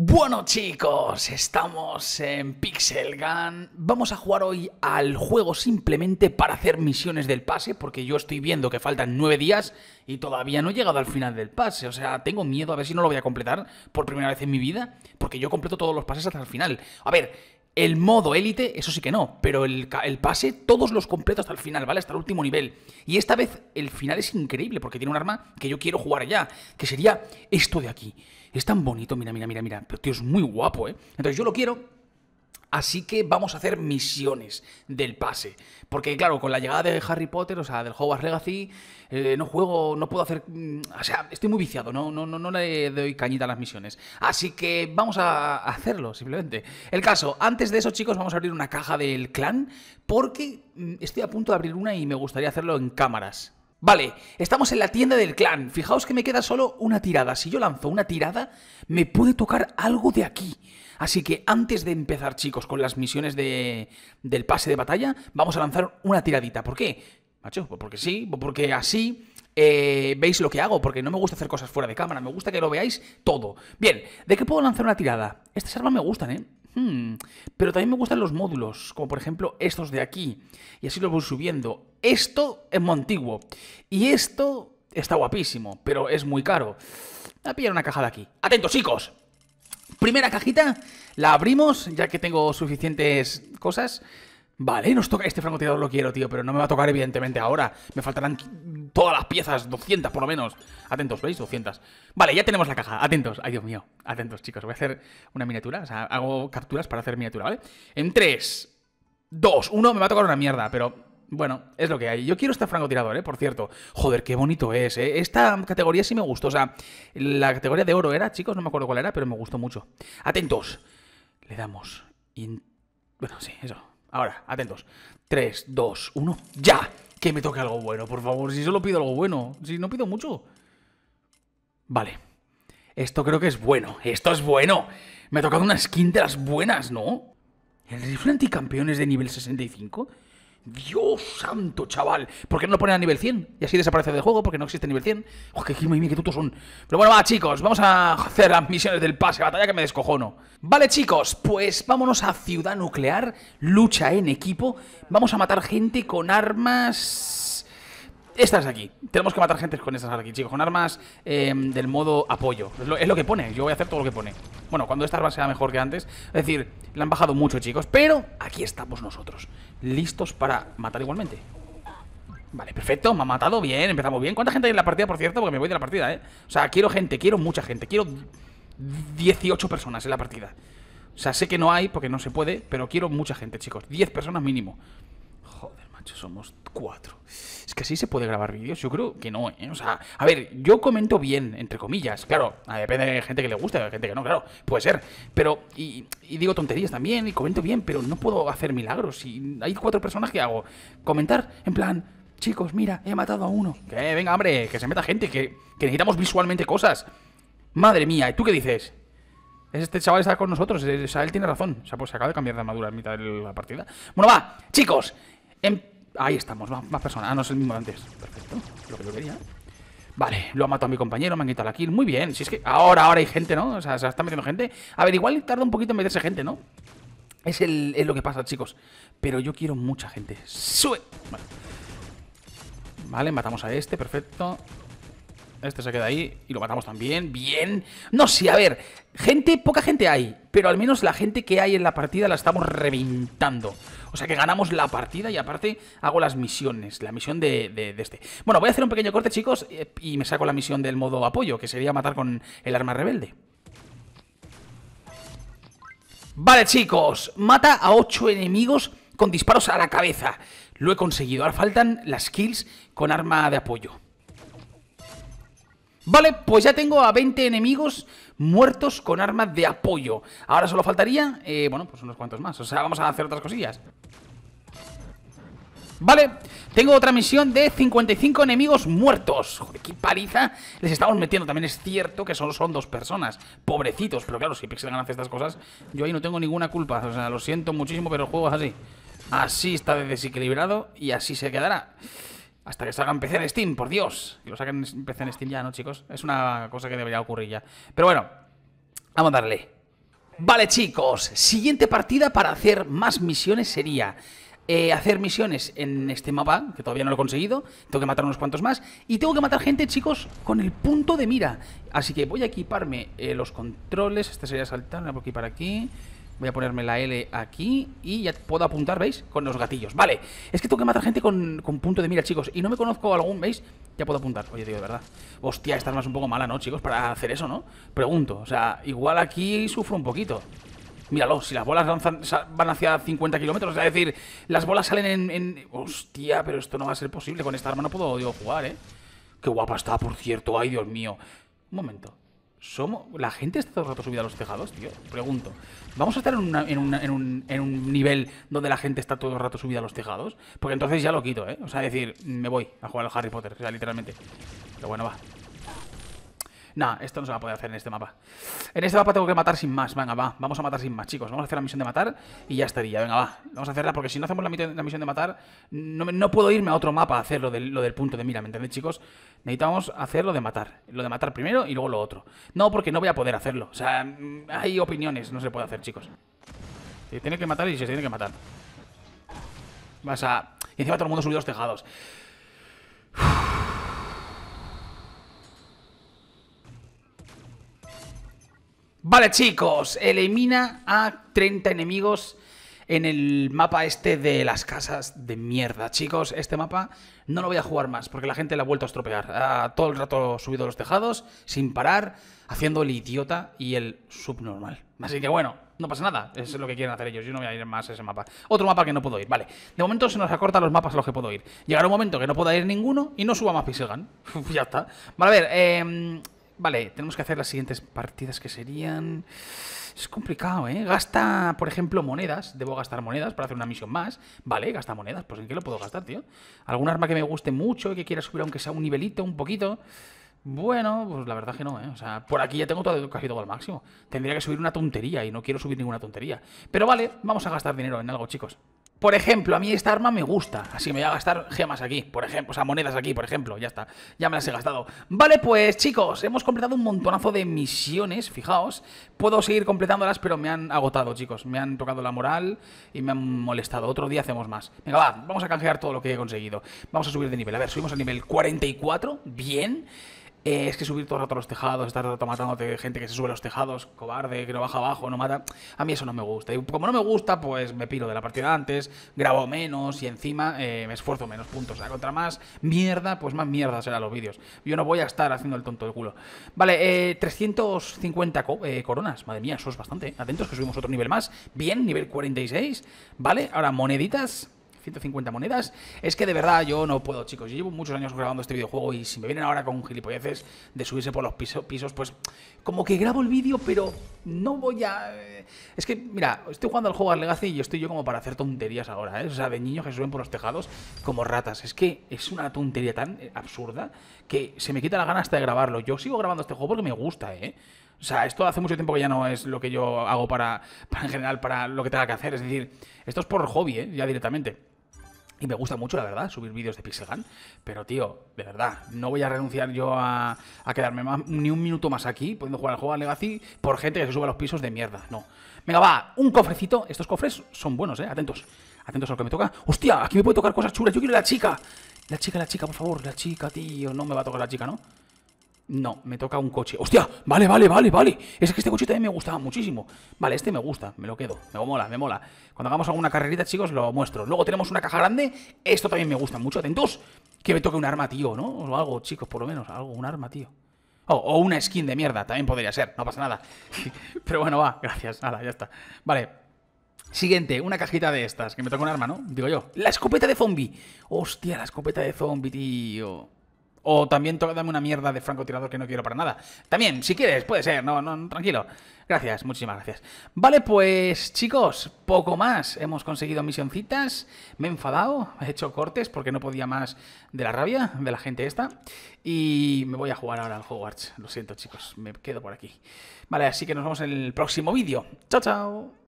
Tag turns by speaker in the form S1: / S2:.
S1: Bueno chicos, estamos en Pixel Gun. Vamos a jugar hoy al juego simplemente para hacer misiones del pase, porque yo estoy viendo que faltan nueve días y todavía no he llegado al final del pase. O sea, tengo miedo a ver si no lo voy a completar por primera vez en mi vida, porque yo completo todos los pases hasta el final. A ver, el modo élite, eso sí que no, pero el, pase, todos los completo hasta el final, ¿vale? Hasta el último nivel. Y esta vez el final es increíble porque tiene un arma que yo quiero jugar ya, que sería esto de aquí. Es tan bonito, mira, mira, mira, mira. Pero tío, es muy guapo, ¿eh? Entonces yo lo quiero. Así que vamos a hacer misiones del pase. Porque, claro, con la llegada de Harry Potter, o sea, del Hogwarts Legacy, eh, no juego, no puedo hacer. Mm, o sea, estoy muy viciado, no, no, no, no le doy cañita a las misiones. Así que vamos a hacerlo, simplemente. El caso, antes de eso, chicos, vamos a abrir una caja del clan. Porque mm, estoy a punto de abrir una y me gustaría hacerlo en cámaras. Vale, estamos en la tienda del clan. Fijaos que me queda solo una tirada. Si yo lanzo una tirada, me puede tocar algo de aquí. Así que antes de empezar, chicos, con las misiones de, del pase de batalla, vamos a lanzar una tiradita. ¿Por qué? Macho, pues porque sí, pues porque así eh, veis lo que hago, porque no me gusta hacer cosas fuera de cámara, me gusta que lo veáis todo. Bien, ¿de qué puedo lanzar una tirada? Estas armas me gustan, ¿eh? Hmm. Pero también me gustan los módulos, como por ejemplo estos de aquí. Y así los voy subiendo. Esto es Montiguo. Y esto está guapísimo, pero es muy caro. Voy a pillar una caja de aquí. ¡Atentos, chicos! Primera cajita, la abrimos, ya que tengo suficientes cosas. Vale, nos toca... Este francotirador lo quiero, tío, pero no me va a tocar evidentemente ahora. Me faltarán todas las piezas, 200 por lo menos. Atentos, ¿veis? 200. Vale, ya tenemos la caja. Atentos. Ay, Dios mío. Atentos, chicos. Voy a hacer una miniatura. O sea, hago capturas para hacer miniatura, ¿vale? En 3, 2, 1 me va a tocar una mierda, pero bueno, es lo que hay. Yo quiero este francotirador, ¿eh? Por cierto. Joder, qué bonito es, ¿eh? Esta categoría sí me gustó. O sea, la categoría de oro era, chicos, no me acuerdo cuál era, pero me gustó mucho. Atentos. Le damos. Bueno, sí, eso. Ahora, atentos. 3, 2, 1. ¡Ya! Que me toque algo bueno, por favor. Si solo pido algo bueno. Si no pido mucho. Vale. Esto creo que es bueno. Esto es bueno. Me ha tocado una skin de las buenas, ¿no? ¿El rifle anticampeón es de nivel 65? Dios santo, chaval. ¿Por qué no lo ponen a nivel 100? Y así desaparece del juego porque no existe nivel 100. Oh, qué, qué, tutos son. Pero bueno, va, chicos, vamos a hacer las misiones del pase batalla que me descojono. Vale, chicos, pues vámonos a Ciudad Nuclear, lucha en equipo. Vamos a matar gente con armas estas de aquí. Tenemos que matar gente con estas de aquí, chicos. Con armas em, del modo apoyo. Es lo, que pone. Yo voy a hacer todo lo que pone. Bueno, cuando esta arma sea mejor que antes. Es decir, la han bajado mucho, chicos. Pero aquí estamos nosotros. Listos para matar igualmente. Vale, perfecto. Me ha matado bien. Empezamos bien. ¿Cuánta gente hay en la partida, por cierto? Porque me voy de la partida, ¿eh? O sea, quiero gente. Quiero mucha gente. Quiero 18 personas en la partida. O sea, sé que no hay porque no se puede, pero quiero mucha gente, chicos. 10 personas mínimo. Joder somos cuatro. Es que así se puede grabar vídeos, yo creo que no, ¿eh? O sea, a ver, yo comento bien, entre comillas, claro, depende de gente que le gusta, de gente que no, claro, puede ser, pero, y, digo tonterías también, y comento bien, pero no puedo hacer milagros, y hay cuatro personas que hago, comentar, en plan, chicos, mira, he matado a uno, que venga, hombre, que se meta gente, que, que necesitamos visualmente cosas, madre mía, ¿y tú qué dices? Este chaval está con nosotros, eh, o sea, él tiene razón. O sea, pues se acaba de cambiar de armadura en mitad de la partida. Bueno, va, chicos, en em, Ahí estamos, más, personas. Ah, no es el mismo de antes. Perfecto, lo que yo quería. Vale, lo ha matado a mi compañero, me han quitado la kill. Muy bien, si es que ahora, ahora hay gente, ¿no? O sea, se está metiendo gente. A ver, igual tarda un poquito en meterse gente, ¿no? Es, es lo que pasa, chicos. Pero yo quiero mucha gente. ¡Sube! vale, matamos a este, perfecto. Este se queda ahí y lo matamos también. Bien. No, sí, a ver. Gente, poca gente hay. Pero al menos la gente que hay en la partida la estamos reventando. O sea que ganamos la partida y aparte hago las misiones. La misión de, de este. Bueno, voy a hacer un pequeño corte, chicos. Eh, y me saco la misión del modo apoyo, que sería matar con el arma rebelde. Vale, chicos. Mata a 8 enemigos con disparos a la cabeza. Lo he conseguido. Ahora faltan las kills con arma de apoyo. Vale, pues ya tengo a 20 enemigos muertos con armas de apoyo. Ahora solo faltaría, eh, bueno, pues unos cuantos más. O sea, vamos a hacer otras cosillas. Vale, tengo otra misión de 55 enemigos muertos. Joder, qué paliza les estamos metiendo. También es cierto que solo son dos personas. Pobrecitos, pero claro, si Pixel hace estas cosas, yo ahí no tengo ninguna culpa. O sea, lo siento muchísimo, pero el juego es así. Así está desequilibrado y así se quedará. Hasta que salgan PC en Steam, por Dios. Que lo saquen en PC en Steam ya, ¿no, chicos? Es una cosa que debería ocurrir ya. Pero bueno, vamos a darle. Vale, chicos. Siguiente partida para hacer más misiones sería... Eh, hacer misiones en este mapa, que todavía no lo he conseguido. Tengo que matar unos cuantos más. Y tengo que matar gente, chicos, con el punto de mira. Así que voy a equiparme eh, los controles. Este sería saltar, voy a equipar aquí. Voy a ponerme la L aquí y ya puedo apuntar, ¿veis? Con los gatillos. Vale, es que tengo que matar gente con, punto de mira, chicos. Y no me conozco algún, ¿veis? Ya puedo apuntar. Oye, tío, de verdad. Hostia, esta arma es un poco mala, ¿no, chicos? Para hacer eso, ¿no? Pregunto. O sea, igual aquí sufro un poquito. Míralo, si las bolas van hacia 50 kilómetros, es decir, las bolas salen en, en, Hostia, pero esto no va a ser posible. Con esta arma no puedo digo, jugar, ¿eh? Qué guapa está, por cierto. Ay, Dios mío. Un momento somos la gente está todo el rato subida a los tejados, tío. Pregunto. ¿Vamos a estar en, un, en, un, nivel donde la gente está todo el rato subida a los tejados? Porque entonces ya lo quito, ¿eh? O sea, decir, me voy a jugar al Harry Potter, o sea, literalmente. Pero bueno, va. Nah, esto no se va a poder hacer en este mapa. En este mapa tengo que matar sin más. Venga, va. Vamos a matar sin más, chicos. Vamos a hacer la misión de matar y ya estaría. Venga, va. Vamos a hacerla porque si no hacemos la, misión de matar, no, puedo irme a otro mapa a hacer lo del, lo del punto de mira, ¿me entendéis, chicos? Necesitamos hacer lo de matar. Lo de matar primero y luego lo otro. No, porque no voy a poder hacerlo. O sea, mm, hay opiniones. No se puede hacer, chicos. Se tiene que matar y se tiene que matar. Vas a... Y encima todo el mundo subido los tejados. Vale, chicos, elimina a 30 enemigos en el mapa este de las casas de mierda. Chicos, este mapa no lo voy a jugar más porque la gente lo ha vuelto a estropear. Ha todo el rato subido los tejados, sin parar, haciendo el idiota y el subnormal. Así que bueno, no pasa nada. es lo que quieren hacer ellos. Yo no voy a ir más a ese mapa. Otro mapa que no puedo ir, vale. De momento se nos acortan los mapas a los que puedo ir. Llegará un momento que no pueda ir ninguno y no suba más ya está. Vale, a ver, eh Vale, tenemos que hacer las siguientes partidas que serían... Es complicado, ¿eh? Gasta, por ejemplo, monedas. Debo gastar monedas para hacer una misión más. Vale, gasta monedas. Pues ¿en qué lo puedo gastar, tío? ¿Algún arma que me guste mucho y que quiera subir aunque sea un nivelito, un poquito? Bueno, pues la verdad que no, ¿eh? O sea, por aquí ya tengo todo, casi todo al máximo. Tendría que subir una tontería y no quiero subir ninguna tontería. Pero vale, vamos a gastar dinero en algo, chicos. Por ejemplo, a mí esta arma me gusta. Así me voy a gastar gemas aquí, por ejemplo. O sea, monedas aquí, por ejemplo. Ya está. Ya me las he gastado. Vale, pues chicos, hemos completado un montonazo de misiones, fijaos. Puedo seguir completándolas, pero me han agotado, chicos. Me han tocado la moral y me han molestado. Otro día hacemos más. Venga, va, vamos a canjear todo lo que he conseguido. Vamos a subir de nivel. A ver, subimos al nivel 44. Bien. Eh, es que subir todo rato a los tejados, estar todo matándote gente que se sube a los tejados, cobarde, que no baja abajo, no mata. A mí eso no me gusta. Y como no me gusta, pues me piro de la partida antes, grabo menos y encima eh, me esfuerzo menos puntos. O sea, contra más mierda, pues más mierda serán los vídeos. Yo no voy a estar haciendo el tonto de culo. Vale, 350 eh, coronas. Madre mía, eso es bastante. Atentos que subimos otro nivel más. Bien, nivel 46. Vale, ahora moneditas. 150 monedas. Es que de verdad yo no puedo, chicos. Yo llevo muchos años grabando este videojuego y si me vienen ahora con gilipolleces de subirse por los pisos, pues como que grabo el vídeo, pero no voy a... Eh, es que, mira, estoy jugando al juego al Legacy y estoy yo como para hacer tonterías ahora, ¿eh? O sea, de niños que suben por los tejados como ratas. Es que es una tontería tan eh, absurda que se me quita la gana hasta de grabarlo. Yo sigo grabando este juego porque me gusta, ¿eh? O sea, esto hace mucho tiempo que ya no es lo que yo hago para, para en general, para lo que tenga que hacer. Es decir, esto es por hobby, ¿eh? ya directamente. Y me gusta mucho, la verdad, subir vídeos de Pixel Gun. Pero, tío, de verdad, no voy a renunciar yo a, quedarme ni un minuto más aquí pudiendo jugar al juego de Legacy por gente que se suba a los pisos de mierda. No. Venga, va, un cofrecito. Estos cofres son buenos, eh. Atentos. Atentos a lo que me toca. ¡Hostia! Aquí me puede tocar cosas chulas. Yo quiero la chica. La chica, la chica, por favor. La chica, tío. No me va a tocar la chica, ¿no? No, me toca un coche. ¡Hostia! Vale, vale, vale, vale. Es que este coche también me gustaba muchísimo. Vale, este me gusta, me lo quedo. Me mola, me mola. Cuando hagamos alguna carrerita, chicos, lo muestro. Luego tenemos una caja grande. Esto también me gusta mucho. Atentos. Que me toque un arma, tío, ¿no? O algo, chicos, por lo menos. Algo, un arma, tío. Oh, o una skin de mierda, también podría ser. No pasa nada. Pero bueno, va, gracias. Nada, ya está. Vale. Siguiente, una cajita de estas. Que me toque un arma, ¿no? Digo yo. La escopeta de zombie. Hostia, la escopeta de zombie, tío. O también dame una mierda de francotirador que no quiero para nada. También, si quieres, puede ser, no, no, tranquilo. Gracias, muchísimas gracias. Vale, pues chicos, poco más. Hemos conseguido misioncitas. Me he enfadado, he hecho cortes porque no podía más de la rabia de la gente esta. Y me voy a jugar ahora al Hogwarts. Lo siento, chicos, me quedo por aquí. Vale, así que nos vemos en el próximo vídeo. Chao, chao.